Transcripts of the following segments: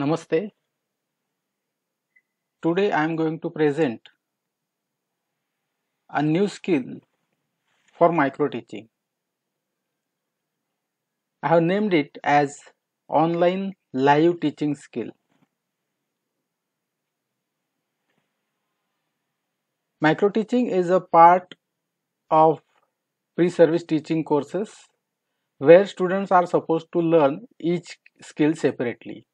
Namaste. Today I am going to present a new skill for micro teaching. I have named it as online live teaching skill. Micro teaching is a part of pre-service teaching courses where students are supposed to learn each skill separately.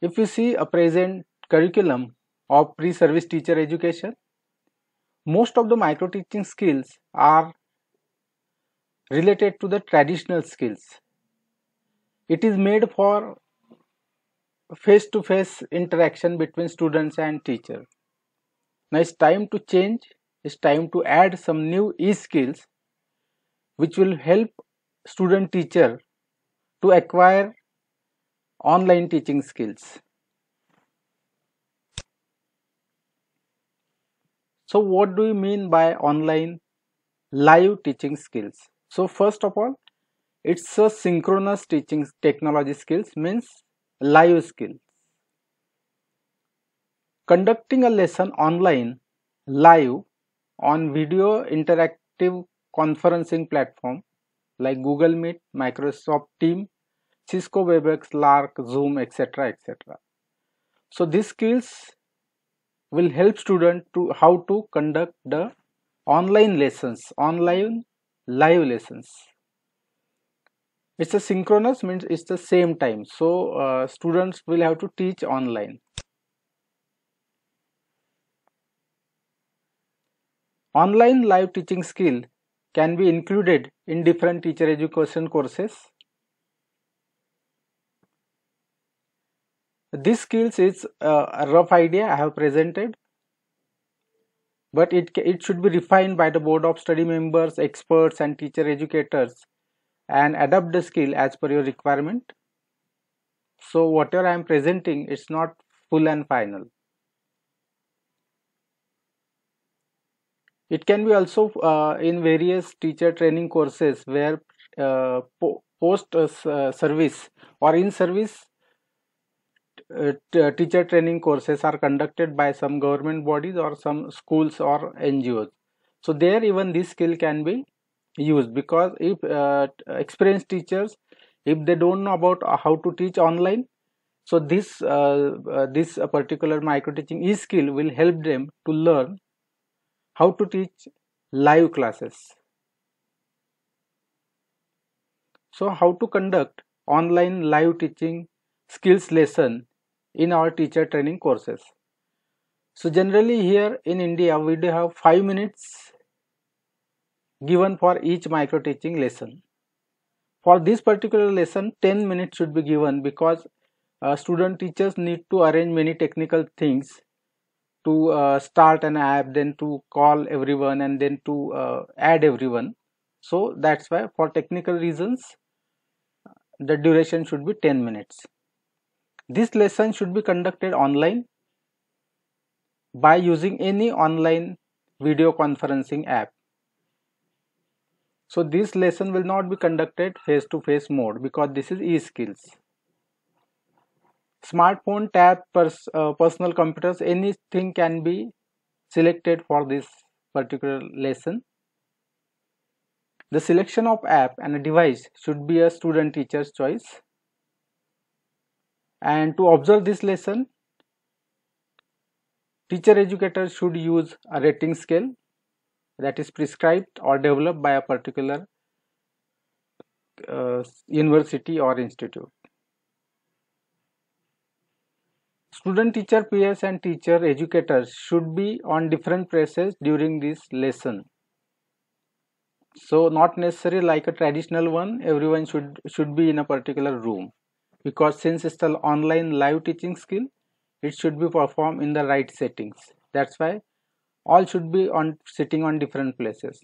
If we see a present curriculum of pre-service teacher education, most of the micro teaching skills are related to the traditional skills. It is made for face-to-face -face interaction between students and teacher. Now it's time to change, it's time to add some new e-skills which will help student teacher to acquire Online teaching skills. So what do you mean by online live teaching skills? So first of all, it's a synchronous teaching technology skills means live skills. Conducting a lesson online live on video interactive conferencing platform like Google Meet, Microsoft Team Cisco Webex, Lark, Zoom, etc. etc. So these skills will help students to how to conduct the online lessons, online live lessons. It's a synchronous means it's the same time. So uh, students will have to teach online. Online live teaching skill can be included in different teacher education courses This skills is uh, a rough idea I have presented but it, it should be refined by the board of study members, experts and teacher educators and adapt the skill as per your requirement. So whatever I am presenting it's not full and final. It can be also uh, in various teacher training courses where uh, po post uh, service or in service uh, uh, teacher training courses are conducted by some government bodies or some schools or NGOs. So there even this skill can be used because if uh, experienced teachers, if they don't know about how to teach online, so this uh, uh, this particular micro teaching e skill will help them to learn how to teach live classes. So how to conduct online live teaching skills lesson in our teacher training courses. So generally here in India we do have 5 minutes given for each micro teaching lesson. For this particular lesson 10 minutes should be given because uh, student teachers need to arrange many technical things to uh, start an app then to call everyone and then to uh, add everyone. So that's why for technical reasons the duration should be 10 minutes. This lesson should be conducted online by using any online video conferencing app. So this lesson will not be conducted face-to-face -face mode because this is e-skills. Smartphone, tab, pers uh, personal computers, anything can be selected for this particular lesson. The selection of app and a device should be a student teacher's choice. And to observe this lesson, teacher educators should use a rating scale that is prescribed or developed by a particular uh, university or institute. Student teacher peers and teacher educators should be on different places during this lesson. So not necessary like a traditional one everyone should should be in a particular room because since it's the online live teaching skill it should be performed in the right settings that's why all should be on sitting on different places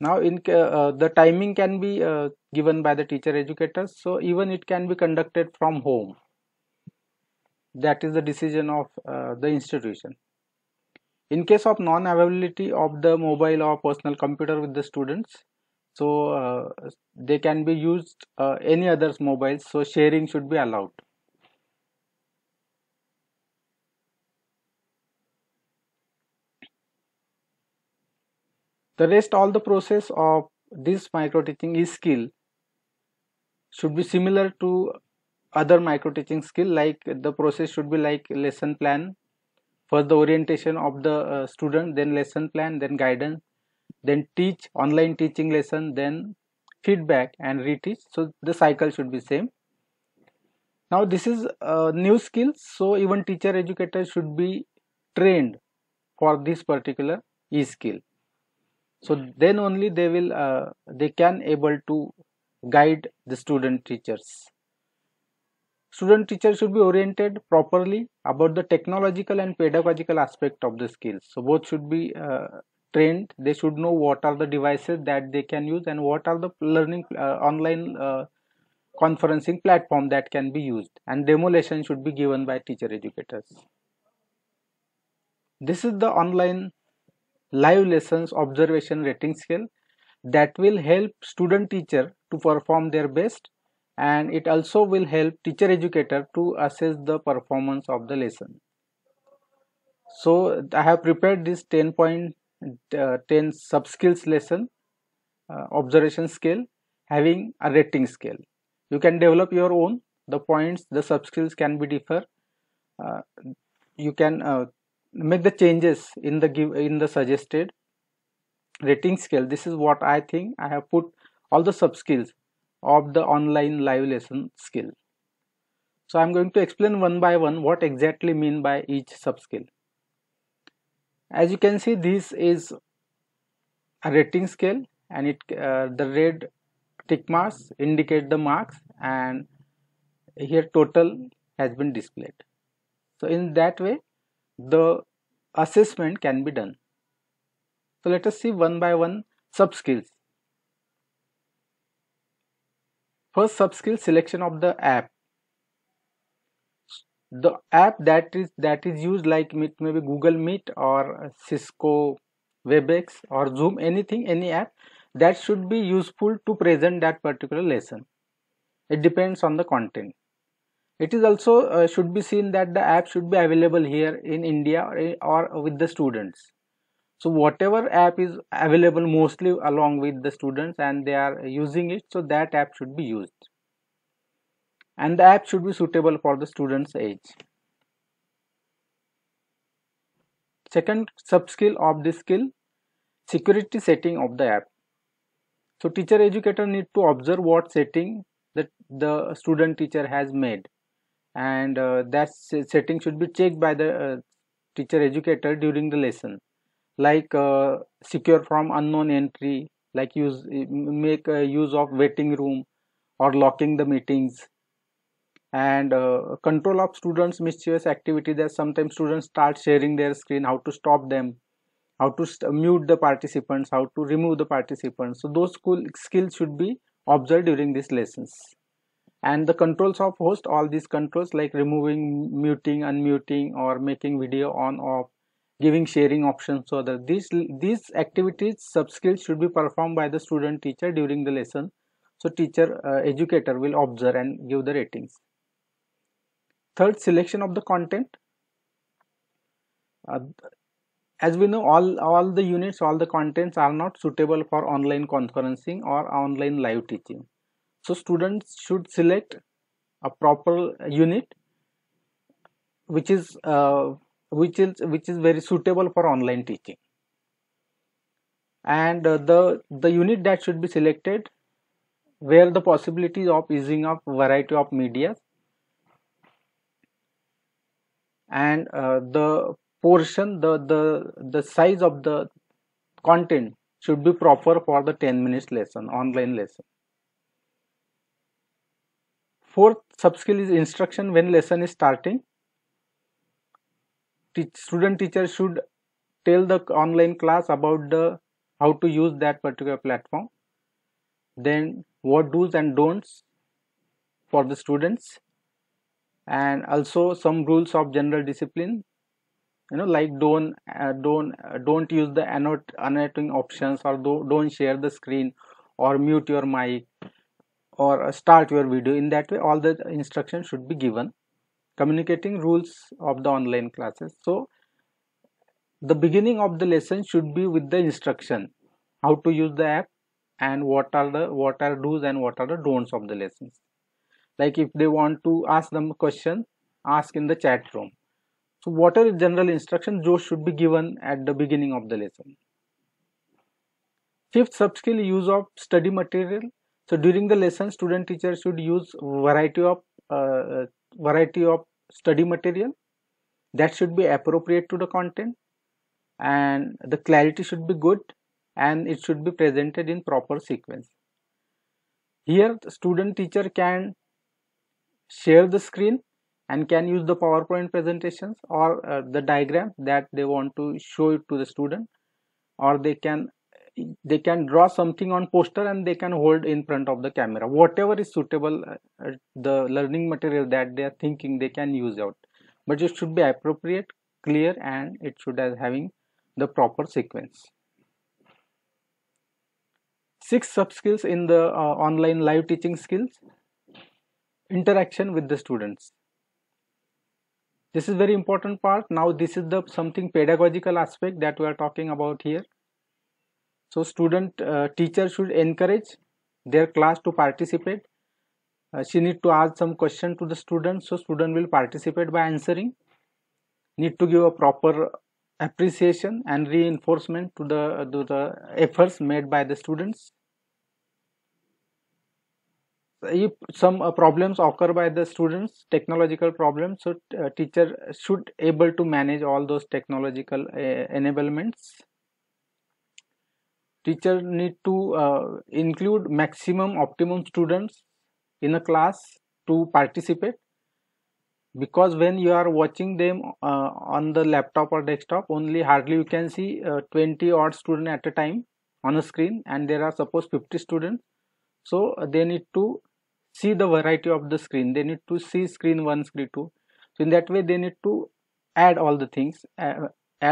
now in uh, uh, the timing can be uh, given by the teacher educators so even it can be conducted from home that is the decision of uh, the institution in case of non availability of the mobile or personal computer with the students so uh, they can be used uh, any other's mobiles so sharing should be allowed the rest all the process of this micro teaching is skill should be similar to other micro teaching skill like the process should be like lesson plan first the orientation of the uh, student then lesson plan then guidance then teach online teaching lesson then feedback and reteach so the cycle should be same now this is a new skill so even teacher educator should be trained for this particular e skill so then only they will uh, they can able to guide the student teachers student teacher should be oriented properly about the technological and pedagogical aspect of the skills so both should be uh, trained they should know what are the devices that they can use and what are the learning uh, online uh, conferencing platform that can be used and demolition should be given by teacher educators this is the online live lessons observation rating scale that will help student teacher to perform their best and it also will help teacher educator to assess the performance of the lesson so i have prepared this 10 point uh, 10 sub skills lesson uh, observation skill having a rating scale you can develop your own the points the sub skills can be differ uh, you can uh, make the changes in the give in the suggested rating scale this is what i think i have put all the sub skills of the online live lesson skill so i'm going to explain one by one what exactly mean by each sub skill as you can see this is a rating scale and it uh, the red tick marks indicate the marks and here total has been displayed so in that way the assessment can be done so let us see one by one sub skills first sub skill selection of the app the app that is that is used like Meet maybe google meet or cisco webex or zoom anything any app that should be useful to present that particular lesson it depends on the content it is also uh, should be seen that the app should be available here in india or, eh, or with the students so whatever app is available mostly along with the students and they are using it so that app should be used and the app should be suitable for the student's age. Second subskill of this skill, security setting of the app. So teacher educator need to observe what setting that the student teacher has made and uh, that setting should be checked by the uh, teacher educator during the lesson like uh, secure from unknown entry like use make use of waiting room or locking the meetings and uh, control of students mischievous activity that sometimes students start sharing their screen how to stop them how to mute the participants how to remove the participants so those school skills should be observed during these lessons and the controls of host all these controls like removing muting unmuting or making video on off giving sharing options so that these these activities sub skills should be performed by the student teacher during the lesson so teacher uh, educator will observe and give the ratings third selection of the content uh, as we know all all the units all the contents are not suitable for online conferencing or online live teaching so students should select a proper unit which is uh, which is which is very suitable for online teaching and uh, the the unit that should be selected where the possibilities of using of variety of media and uh, the portion the the the size of the content should be proper for the 10 minutes lesson online lesson fourth subskill is instruction when lesson is starting Teach, student teacher should tell the online class about the how to use that particular platform then what do's and don'ts for the students and also some rules of general discipline you know like don't uh, don't uh, don't use the annotating options or do, don't share the screen or mute your mic or uh, start your video in that way all the instructions should be given communicating rules of the online classes so the beginning of the lesson should be with the instruction how to use the app and what are the what are do's and what are the don'ts of the lessons like if they want to ask them a question ask in the chat room so what are general instructions those should be given at the beginning of the lesson fifth subskill use of study material so during the lesson student teacher should use variety of uh, variety of study material that should be appropriate to the content and the clarity should be good and it should be presented in proper sequence here student teacher can share the screen and can use the PowerPoint presentations or uh, the diagram that they want to show to the student or they can they can draw something on poster and they can hold in front of the camera whatever is suitable uh, uh the learning material that they are thinking they can use out but it should be appropriate clear and it should as having the proper sequence six sub skills in the uh, online live teaching skills interaction with the students this is very important part now this is the something pedagogical aspect that we are talking about here so student uh, teacher should encourage their class to participate uh, she need to ask some question to the student so student will participate by answering need to give a proper appreciation and reinforcement to the to the efforts made by the students if some uh, problems occur by the students technological problems so uh, teacher should able to manage all those technological uh, enablements teacher need to uh, include maximum optimum students in a class to participate because when you are watching them uh, on the laptop or desktop only hardly you can see uh, 20 odd student at a time on a screen and there are suppose 50 students so they need to see the variety of the screen they need to see screen one screen two so in that way they need to add all the things uh,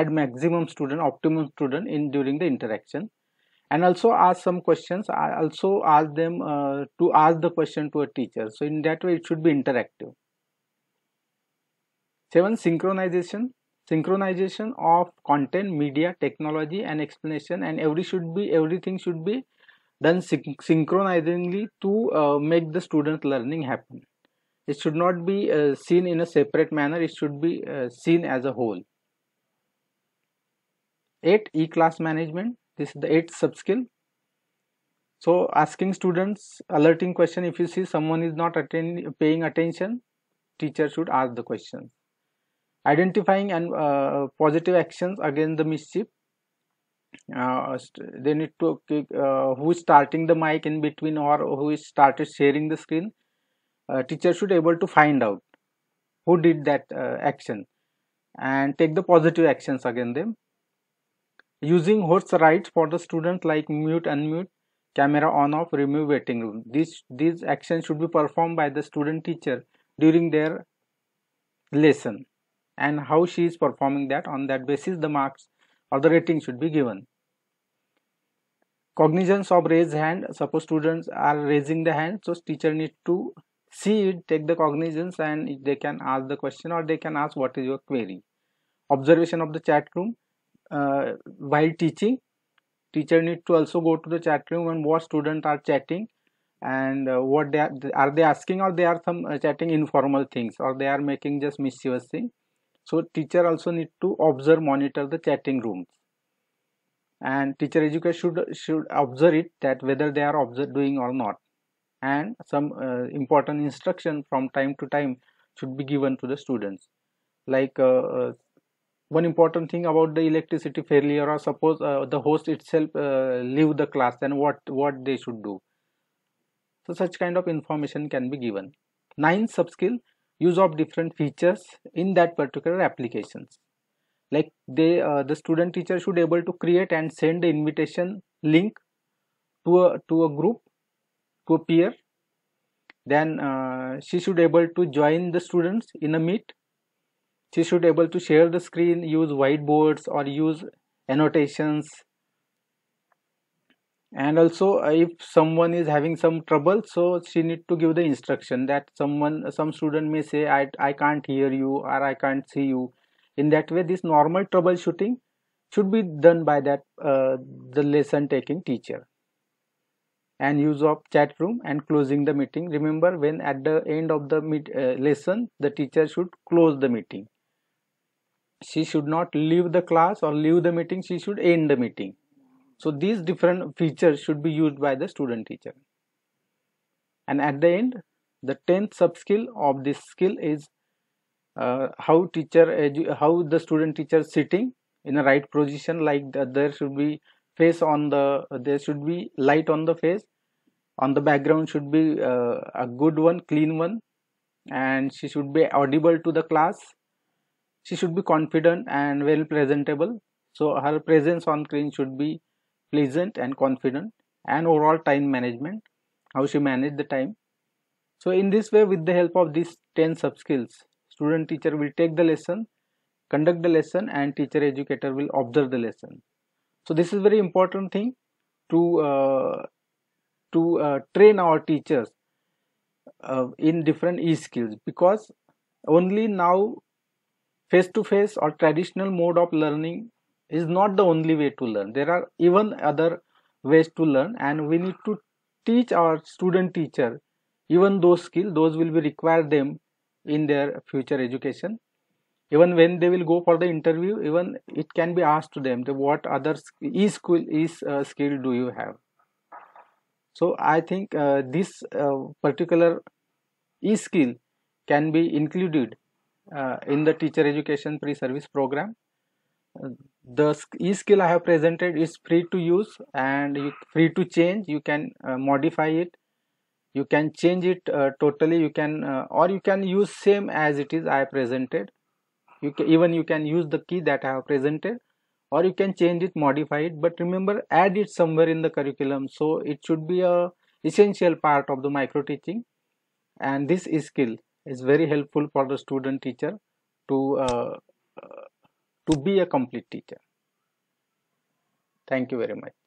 add maximum student optimum student in during the interaction and also ask some questions I also ask them uh, to ask the question to a teacher so in that way it should be interactive seven synchronization synchronization of content media technology and explanation and every should be everything should be done syn- synchronizingly to uh, make the student learning happen it should not be uh, seen in a separate manner it should be uh, seen as a whole 8 e class management this is the 8th sub skill so asking students alerting question if you see someone is not paying attention teacher should ask the question identifying and uh, positive actions against the mischief uh, they need to uh, who is starting the mic in between or who is started sharing the screen uh, teacher should able to find out who did that uh, action and take the positive actions against them using host rights for the student like mute unmute camera on off remove waiting room these these actions should be performed by the student teacher during their lesson and how she is performing that on that basis the marks or the rating should be given. Cognizance of raised hand, suppose students are raising the hand, so teacher need to see it, take the cognizance and they can ask the question or they can ask what is your query. Observation of the chat room uh, while teaching, teacher need to also go to the chat room and what students are chatting and uh, what they are, are they asking or they are some uh, chatting informal things or they are making just mischievous thing so teacher also need to observe monitor the chatting rooms and teacher educator should should observe it that whether they are observing doing or not and some uh, important instruction from time to time should be given to the students like uh, uh one important thing about the electricity failure or suppose uh, the host itself uh, leave the class and what what they should do so such kind of information can be given ninth skill use of different features in that particular applications like they uh, the student teacher should able to create and send the invitation link to a to a group to a peer then uh, she should able to join the students in a meet she should able to share the screen use whiteboards or use annotations and also if someone is having some trouble so she need to give the instruction that someone some student may say i i can't hear you or i can't see you in that way this normal troubleshooting should be done by that uh, the lesson taking teacher and use of chat room and closing the meeting remember when at the end of the meet, uh, lesson the teacher should close the meeting she should not leave the class or leave the meeting she should end the meeting so these different features should be used by the student teacher. And at the end, the 10th sub-skill of this skill is uh, how teacher how the student teacher sitting in the right position like the, there should be face on the there should be light on the face on the background should be uh, a good one clean one and she should be audible to the class she should be confident and well presentable so her presence on screen should be pleasant and confident and overall time management how she manage the time so in this way with the help of these 10 sub skills student teacher will take the lesson conduct the lesson and teacher educator will observe the lesson so this is very important thing to uh, to uh, train our teachers uh, in different e skills because only now face to face or traditional mode of learning is not the only way to learn there are even other ways to learn and we need to teach our student teacher even those skills those will be required them in their future education even when they will go for the interview even it can be asked to them the what other e skill is uh, skill do you have so i think uh, this uh, particular e skill can be included uh, in the teacher education pre service program the e-skill I have presented is free to use and free to change. You can uh, modify it. You can change it uh, totally. You can uh, or you can use same as it is I presented. You can, even you can use the key that I have presented or you can change it, modify it. But remember, add it somewhere in the curriculum. So it should be a essential part of the micro teaching. And this e-skill is very helpful for the student teacher to uh, to be a complete teacher. Thank you very much.